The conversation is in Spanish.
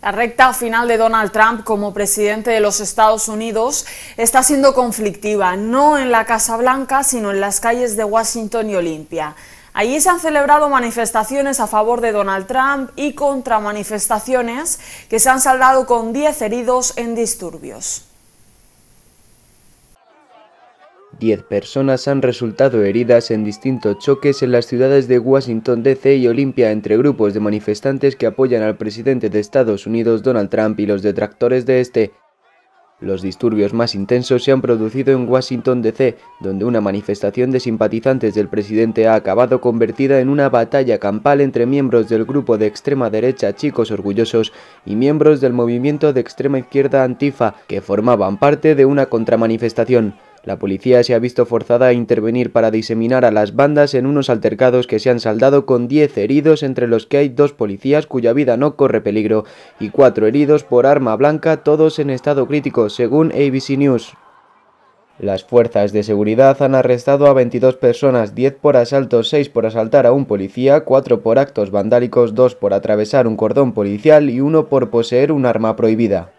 La recta final de Donald Trump como presidente de los Estados Unidos está siendo conflictiva, no en la Casa Blanca, sino en las calles de Washington y Olimpia. Allí se han celebrado manifestaciones a favor de Donald Trump y contra manifestaciones que se han saldado con 10 heridos en disturbios. Diez personas han resultado heridas en distintos choques en las ciudades de Washington DC y Olimpia entre grupos de manifestantes que apoyan al presidente de Estados Unidos Donald Trump y los detractores de este. Los disturbios más intensos se han producido en Washington DC, donde una manifestación de simpatizantes del presidente ha acabado convertida en una batalla campal entre miembros del grupo de extrema derecha Chicos Orgullosos y miembros del movimiento de extrema izquierda Antifa, que formaban parte de una contramanifestación. La policía se ha visto forzada a intervenir para diseminar a las bandas en unos altercados que se han saldado con 10 heridos, entre los que hay dos policías cuya vida no corre peligro y cuatro heridos por arma blanca, todos en estado crítico, según ABC News. Las fuerzas de seguridad han arrestado a 22 personas, 10 por asalto, 6 por asaltar a un policía, 4 por actos vandálicos, 2 por atravesar un cordón policial y 1 por poseer un arma prohibida.